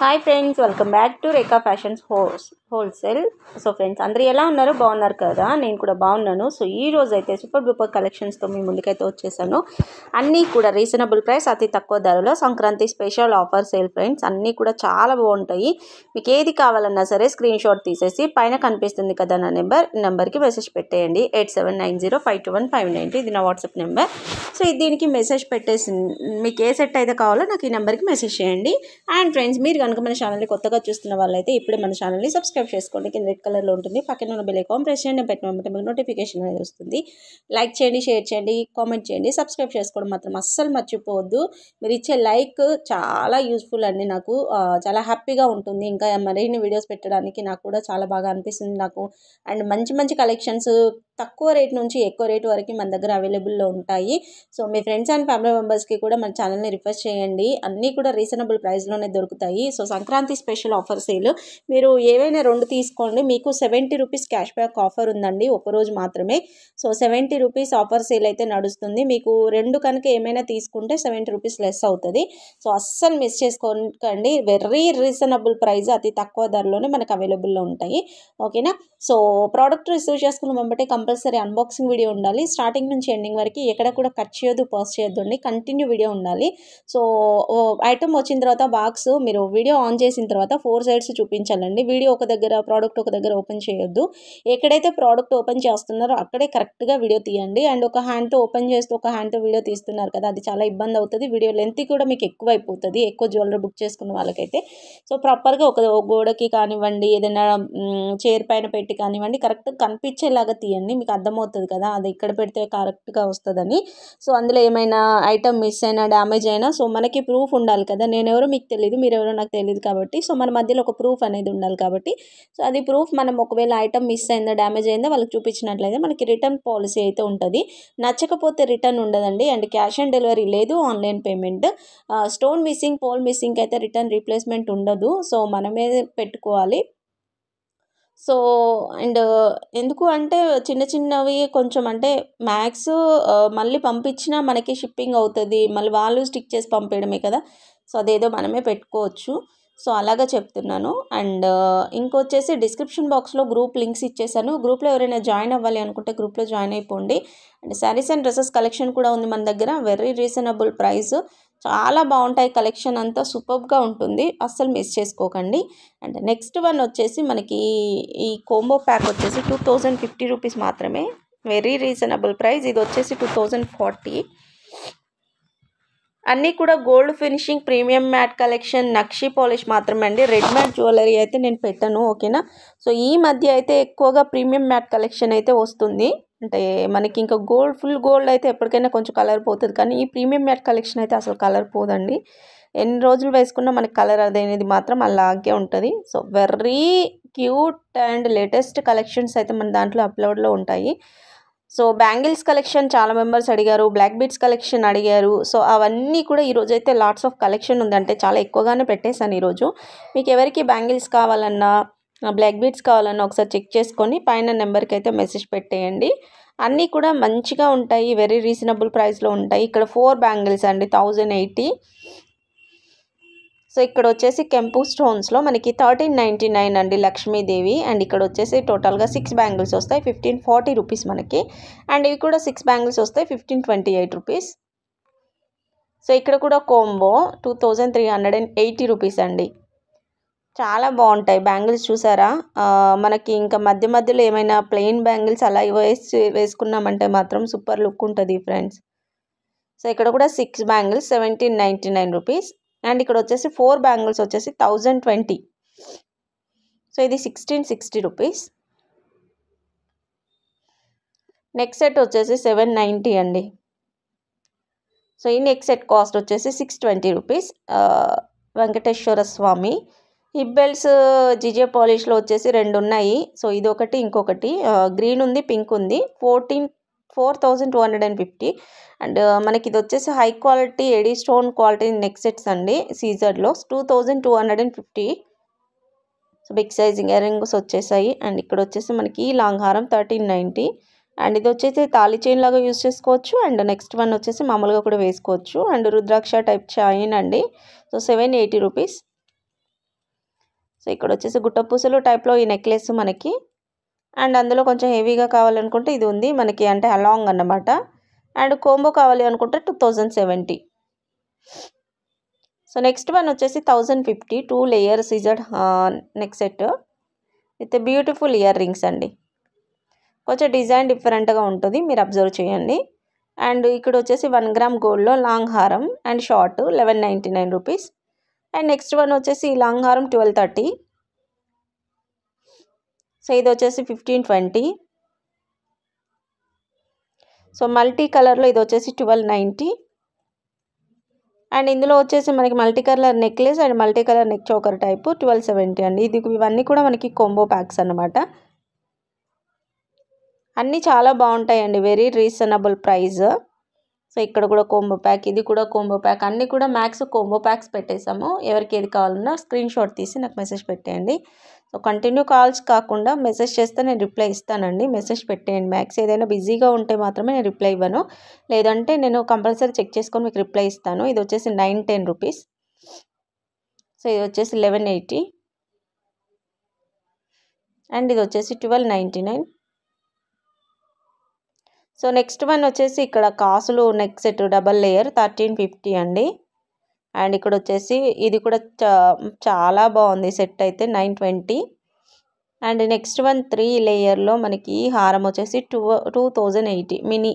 hi friends welcome back to Rekha fashions holes wholesale so friends అందరు ఎలా ఉన్నారు బాగున్నారు కదా నేను కూడా బాగున్నాను సో ఈ రోజు అయితే సూపర్ డూపర్ కలెక్షన్స్తో మీ ముందుకైతే వచ్చేసాను అన్నీ కూడా రీజనబుల్ ప్రైస్ అతి తక్కువ ధరలో Sankranti special offer sale friends అన్నీ కూడా చాలా బాగుంటాయి మీకు ఏది కావాలన్నా సరే స్క్రీన్ షాట్ తీసేసి పైన కనిపిస్తుంది కదా నా నెంబర్ నెంబర్కి మెసేజ్ పెట్టేయండి eight seven nine zero five two one five nine ఇది నా వాట్సాప్ నెంబర్ సో దీనికి మెసేజ్ పెట్టేసి మీకు ఏ సెట్ అయితే కావాలో నాకు ఈ నెంబర్కి మెసేజ్ చేయండి అండ్ ఫ్రెండ్స్ మీరు కనుక మన ఛానల్ని కొత్తగా చూస్తున్న వాళ్ళైతే ఇప్పుడే మన ఛానల్ని సబ్స్క్రైబ్ చేసుకోండి కింద రెడ్ కలర్లో ఉంటుంది పక్కన ఉన్న బెల్ ఐకాన్ ప్రెస్ చేయండి వెంటనే మీకు నోటిఫికేషన్ అనేది వస్తుంది లైక్ చేయండి షేర్ చేయండి కామెంట్ చేయండి సబ్స్క్రైబ్ చేసుకోవడం మాత్రం అస్సలు మర్చిపోవద్దు మీరు ఇచ్చే లైక్ చాలా యూస్ఫుల్ అండి నాకు చాలా హ్యాపీగా ఉంటుంది ఇంకా మరిన్ని వీడియోస్ పెట్టడానికి నాకు కూడా చాలా బాగా అనిపిస్తుంది నాకు అండ్ మంచి మంచి కలెక్షన్స్ తక్కువ రేట్ నుంచి ఎక్కువ రేట్ వరకు మన దగ్గర అవైలబుల్లో ఉంటాయి సో మీ ఫ్రెండ్స్ అండ్ ఫ్యామిలీ మెంబర్స్కి కూడా మన ఛానల్ని రిఫర్ చేయండి అన్నీ కూడా రీజనబుల్ ప్రైస్లోనే దొరుకుతాయి so Sankranti special offer sale మీరు ఏవైనా రెండు తీసుకోండి మీకు seventy rupees cash back offer ఉందండి ఒకరోజు మాత్రమే so seventy rupees offer sale అయితే నడుస్తుంది మీకు రెండు కనుక ఏమైనా తీసుకుంటే సెవెంటీ రూపీస్ లెస్ అవుతుంది సో అస్సలు మిస్ చేసుకోకండి వెరీ రీజనబుల్ ప్రైస్ అతి తక్కువ ధరలోనే మనకు అవైలబుల్లో ఉంటాయి ఓకేనా సో ప్రోడక్ట్ రిసీవ్ చేసుకున్న వెంబటే కంపల్సరీ అన్బాక్సింగ్ వీడియో ఉండాలి స్టార్టింగ్ నుంచి ఎండింగ్ వరకు ఎక్కడ కూడా కట్ చేయొద్దు పాస్ చేయొద్దు కంటిన్యూ వీడియో ఉండాలి సో ఐటమ్ వచ్చిన తర్వాత బాక్స్ మీరు వీడియో వీడియో ఆన్ చేసిన తర్వాత ఫోర్ సైడ్స్ చూపించాలండి వీడియో ఒక దగ్గర ప్రోడక్ట్ ఒక దగ్గర ఓపెన్ చేయొద్దు ఎక్కడైతే ప్రోడక్ట్ ఓపెన్ చేస్తున్నారో అక్కడే కరెక్ట్గా వీడియో తీయండి అండ్ ఒక హ్యాండ్తో ఓపెన్ చేస్తూ ఒక హ్యాండ్తో వీడియో తీస్తున్నారు కదా అది చాలా ఇబ్బంది అవుతుంది వీడియో లెంత్ కూడా మీకు ఎక్కువ అయిపోతుంది ఎక్కువ జ్యువెలరీ బుక్ చేసుకున్న వాళ్ళకైతే సో ప్రాపర్గా ఒక గోడకి కానివ్వండి ఏదైనా చైర్ పైన పెట్టి కానివ్వండి కరెక్ట్ కనిపించేలాగా తీయండి మీకు అర్థమవుతుంది కదా అది ఇక్కడ పెడితే కరెక్ట్గా వస్తుందని సో అందులో ఏమైనా ఐటమ్ మిస్ అయినా డ్యామేజ్ అయినా సో మనకి ప్రూఫ్ ఉండాలి కదా నేను ఎవరో మీకు తెలియదు మీరు ఎవరో నాకు తెలియదు కాబట్టి సో మన మధ్యలో ఒక ప్రూఫ్ అనేది ఉండాలి కాబట్టి సో అది ప్రూఫ్ మనం ఒకవేళ ఐటమ్ మిస్ అయిందా డ్యామేజ్ అయిందా వాళ్ళకి చూపించినట్లయితే మనకి రిటర్న్ పాలసీ అయితే ఉంటుంది నచ్చకపోతే రిటర్న్ ఉండదండి అండ్ క్యాష్ ఆన్ డెలివరీ లేదు online payment stone missing pole missing అయితే రిటర్న్ రీప్లేస్మెంట్ ఉండదు సో మనమే పెట్టుకోవాలి సో అండ్ ఎందుకు అంటే చిన్న చిన్నవి కొంచెం అంటే మ్యాక్స్ మళ్ళీ పంపించినా మనకి షిప్పింగ్ అవుతుంది మళ్ళీ వాళ్ళు స్టిక్ చేసి పంపించడమే కదా సో అదేదో మనమే పెట్టుకోవచ్చు సో అలాగా చెప్తున్నాను అండ్ ఇంకొచ్చేసి డిస్క్రిప్షన్ బాక్స్లో గ్రూప్ లింక్స్ ఇచ్చేసాను గ్రూప్లో ఎవరైనా జాయిన్ అవ్వాలి అనుకుంటే గ్రూప్లో జాయిన్ అయిపోండి and saris and dresses collection కూడా ఉంది మన దగ్గర వెరీ రీజనబుల్ ప్రైస్ చాలా బాగుంటాయి కలెక్షన్ అంతా సూపర్గా ఉంటుంది అస్సలు మిస్ చేసుకోకండి అండ్ నెక్స్ట్ వన్ వచ్చేసి మనకి ఈ కోంబో ప్యాక్ వచ్చేసి టూ థౌజండ్ ఫిఫ్టీ రూపీస్ మాత్రమే వెరీ రీజనబుల్ ప్రైస్ ఇది వచ్చేసి టూ థౌజండ్ ఫార్టీ అన్నీ కూడా gold finishing premium matte collection నక్షి పాలిష్ మాత్రమే అండి రెడ్ మ్యాట్ జ్యువెలరీ అయితే నేను పెట్టను ఓకేనా సో ఈ మధ్య అయితే ఎక్కువగా ప్రీమియం మ్యాట్ కలెక్షన్ అయితే వస్తుంది అంటే మనకి ఇంకా గోల్డ్ ఫుల్ గోల్డ్ అయితే ఎప్పటికైనా కొంచెం కలర్ పోతుంది కానీ ఈ ప్రీమియం మ్యాట్ కలెక్షన్ అయితే అసలు కలర్ పోదండి ఎన్ని రోజులు వేసుకున్నా మనకి కలర్ అదనేది మాత్రం అలాగే ఉంటుంది so very cute and latest collections అయితే మన దాంట్లో అప్లోడ్లో ఉంటాయి సో బ్యాంగిల్స్ కలెక్షన్ చాలా మెంబర్స్ అడిగారు బ్లాక్ బీట్స్ కలెక్షన్ అడిగారు సో అవన్నీ కూడా ఈరోజు అయితే లాట్స్ ఆఫ్ కలెక్షన్ ఉందంటే చాలా ఎక్కువగానే పెట్టేశాను ఈరోజు మీకు ఎవరికి బ్యాంగిల్స్ కావాలన్నా బ్లాక్ బీడ్స్ కావాలని ఒకసారి చెక్ చేసుకొని పైన నెంబర్కి అయితే మెసేజ్ పెట్టేయండి అన్నీ కూడా మంచిగా ఉంటాయి వెరీ రీజనబుల్ ప్రైస్లో ఉంటాయి ఇక్కడ ఫోర్ బ్యాంగిల్స్ అండి థౌజండ్ ఎయిటీ సో ఇక్కడ వచ్చేసి కెంపు స్టోన్స్లో మనకి థర్టీన్ నైంటీ నైన్ అండి లక్ష్మీదేవి అండ్ ఇక్కడ వచ్చేసి టోటల్గా సిక్స్ బ్యాంగిల్స్ వస్తాయి ఫిఫ్టీన్ ఫార్టీ రూపీస్ మనకి అండ్ ఇవి కూడా సిక్స్ బ్యాంగిల్స్ వస్తాయి fifteen twenty eight rupees so ఇక్కడ కూడా combo two thousand three hundred and eighty rupees అండి చాలా బాగుంటాయి బ్యాంగిల్స్ చూసారా మనకి ఇంకా మధ్య మధ్యలో ఏమైనా ప్లెయిన్ బ్యాంగిల్స్ అలా వేసి వేసుకున్నామంటే మాత్రం సూపర్ లుక్ ఉంటుంది ఫ్రెండ్స్ సో ఇక్కడ కూడా six bangles seventeen ninety nine rupees and ఇక్కడ వచ్చేసి ఫోర్ బ్యాంగిల్స్ వచ్చేసి థౌజండ్ ట్వంటీ సో ఇది sixteen sixty rupees next set వచ్చేసి సెవెన్ నైంటీ అండి సో ఈ నెక్స్ట్ సెట్ కాస్ట్ వచ్చేసి six twenty rupees Venkateswara Swamy హిబ్బెల్స్ జిజే పాలిష్లో వచ్చేసి రెండు ఉన్నాయి సో ఇది ఒకటి ఇంకొకటి గ్రీన్ ఉంది పింక్ ఉంది fourteen four thousand two hundred and fifty and మనకి ఇది వచ్చేసి high quality AD stone quality neck sets అండి సీజర్లో two thousand two hundred and fifty so big size earrings వచ్చేసాయి అండ్ ఇక్కడ వచ్చేసి మనకి లాంగ్ హారం థర్టీన్ నైంటీ అండ్ ఇది వచ్చేసి తాళి చైన్ లాగా యూజ్ చేసుకోవచ్చు అండ్ నెక్స్ట్ వన్ వచ్చేసి మామూలుగా కూడా వేసుకోవచ్చు అండ్ రుద్రాక్ష టైప్ చైన్ అండి so seven eighty rupees so ఇక్కడ వచ్చేసి గుట్టపూసలు టైప్లో ఈ నెక్లెస్ మనకి అండ్ అందులో కొంచెం హెవీగా కావాలనుకుంటే ఇది ఉంది మనకి అంటే అలాంగ్ అన్నమాట అండ్ కోంబో కావాలి అనుకుంటే two thousand seventy so next one వచ్చేసి థౌజండ్ ఫిఫ్టీ టూ లేయర్ సీజర్డ్ neck set with beautiful earrings అండి కొంచెం డిజైన్ డిఫరెంట్గా ఉంటుంది మీరు అబ్జర్వ్ చేయండి అండ్ ఇక్కడ వచ్చేసి వన్ గ్రామ్ గోల్డ్లో లాంగ్ హారం and short eleven ninety nine rupees and next one వచ్చేసి ఈ లాంగ్ హారం ట్వెల్వ్ థర్టీ సో ఇది వచ్చేసి ఫిఫ్టీన్ ట్వంటీ సో మల్టీ కలర్లో ఇది వచ్చేసి ట్వెల్వ్ నైంటీ అండ్ ఇందులో వచ్చేసి మనకి multi colour necklace and multi colour neck choker type twelve seventy అండి ఇది ఇవన్నీ కూడా మనకి కొంబో ప్యాక్స్ అనమాట అన్నీ చాలా బాగుంటాయండి వెరీ రీజనబుల్ ప్రైస్ సో ఇక్కడ కూడా కోంబో ప్యాక్ ఇది కూడా కోంబో ప్యాక్ అన్ని కూడా మ్యాక్స్ కోంబో ప్యాక్స్ పెట్టేశాము ఎవరికి ఏది కావాలన్నా స్క్రీన్ షాట్ తీసి నాకు మెసేజ్ పెట్టేయండి సో కంటిన్యూ కాల్స్ కాకుండా మెసేజ్ చేస్తే నేను రిప్లై ఇస్తానండి మెసేజ్ పెట్టేయండి మ్యాక్స్ ఏదైనా బిజీగా ఉంటే మాత్రమే నేను రిప్లై ఇవ్వను లేదంటే నేను కంపల్సరీ చెక్ చేసుకొని మీకు రిప్లై ఇస్తాను ఇది వచ్చేసి నైన్ టెన్ రూపీస్ సో ఇది వచ్చేసి లెవెన్ ఎయిటీ అండ్ ఇది వచ్చేసి twelve ninety nine so next one వచ్చేసి ఇక్కడ కాసులు neck set double layer thirteen fifty అండి అండ్ ఇక్కడ వచ్చేసి ఇది కూడా చాలా బాగుంది సెట్ అయితే nine twenty and next one three లేయర్లో మనకి హారం వచ్చేసి two two thousand eighty mini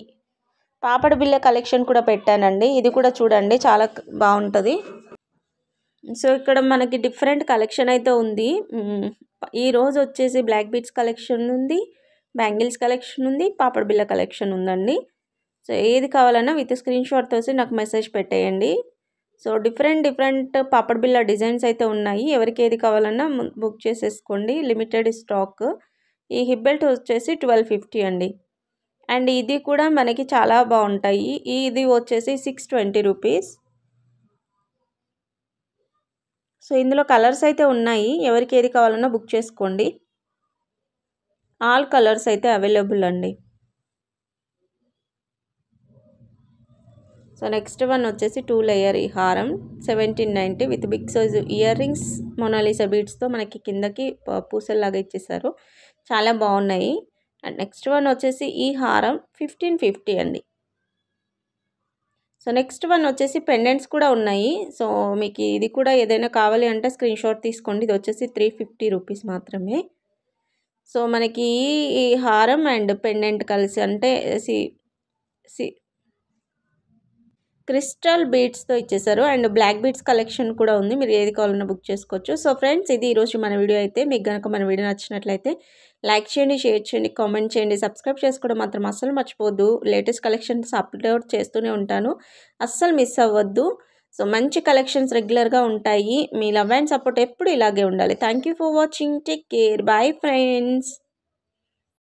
పాపడ బిల్ల కలెక్షన్ కూడా పెట్టానండి ఇది కూడా చూడండి చాలా బాగుంటుంది సో ఇక్కడ మనకి డిఫరెంట్ కలెక్షన్ అయితే ఉంది ఈరోజు వచ్చేసి బ్లాక్ బీట్స్ కలెక్షన్ ఉంది బ్యాంగిల్స్ కలెక్షన్ ఉంది పాపడ బిళ్ళ కలెక్షన్ ఉందండి సో ఏది కావాలన్నా విత్ స్క్రీన్ షాట్ తోసి నాకు మెసేజ్ పెట్టేయండి సో డిఫరెంట్ డిఫరెంట్ పాపడ్ బిళ్ళ డిజైన్స్ అయితే ఉన్నాయి ఎవరికి ఏది కావాలన్నా బుక్ చేసేసుకోండి లిమిటెడ్ స్టాక్ ఈ హిప్ బెల్ట్ వచ్చేసి ట్వెల్వ్ ఫిఫ్టీ అండి అండ్ ఇది కూడా మనకి చాలా బాగుంటాయి ఇది వచ్చేసి సిక్స్ ట్వంటీ రూపీస్ సో ఇందులో కలర్స్ అయితే ఉన్నాయి ఎవరికి ఏది కావాలన్నా బుక్ చేసుకోండి ఆల్ కలర్స్ అయితే అవైలబుల్ అండి సో నెక్స్ట్ వన్ వచ్చేసి టూ లేయర్ ఈ హారం seventeen ninety with big size earrings Mona Lisa బీడ్స్తో మనకి కిందకి పూసల్లాగా ఇచ్చేసారు చాలా బాగున్నాయి అండ్ నెక్స్ట్ వన్ వచ్చేసి ఈ హారం ఫిఫ్టీన్ ఫిఫ్టీ అండి సో నెక్స్ట్ వన్ వచ్చేసి పెండెంట్స్ కూడా ఉన్నాయి సో మీకు ఇది కూడా ఏదైనా కావాలి అంటే స్క్రీన్ షాట్ తీసుకోండి ఇది వచ్చేసి త్రీ ఫిఫ్టీ రూపీస్ మాత్రమే సో మనకి ఈ హారం అండ్ పెండెంట్ కలిసి అంటే సి సి క్రిస్టల్ బీట్స్తో ఇచ్చేసారు అండ్ బ్లాక్ బీట్స్ కలెక్షన్ కూడా ఉంది మీరు ఏది కావాలన్నా బుక్ చేసుకోవచ్చు సో ఫ్రెండ్స్ ఇది ఈరోజు మన వీడియో అయితే మీకు కనుక మన వీడియో నచ్చినట్లయితే లైక్ చేయండి షేర్ చేయండి కామెంట్ చేయండి సబ్స్క్రైబ్ చేసుకోవడం మాత్రం అస్సలు మర్చిపోద్దు లేటెస్ట్ కలెక్షన్స్ అప్లోడ్ చేస్తూనే ఉంటాను అస్సలు మిస్ అవ్వద్దు సో మంచి కలెక్షన్స్ రెగ్యులర్గా ఉంటాయి మీ లవ్ అండ్ సపోర్ట్ ఎప్పుడు ఇలాగే ఉండాలి thank you for watching take care bye friends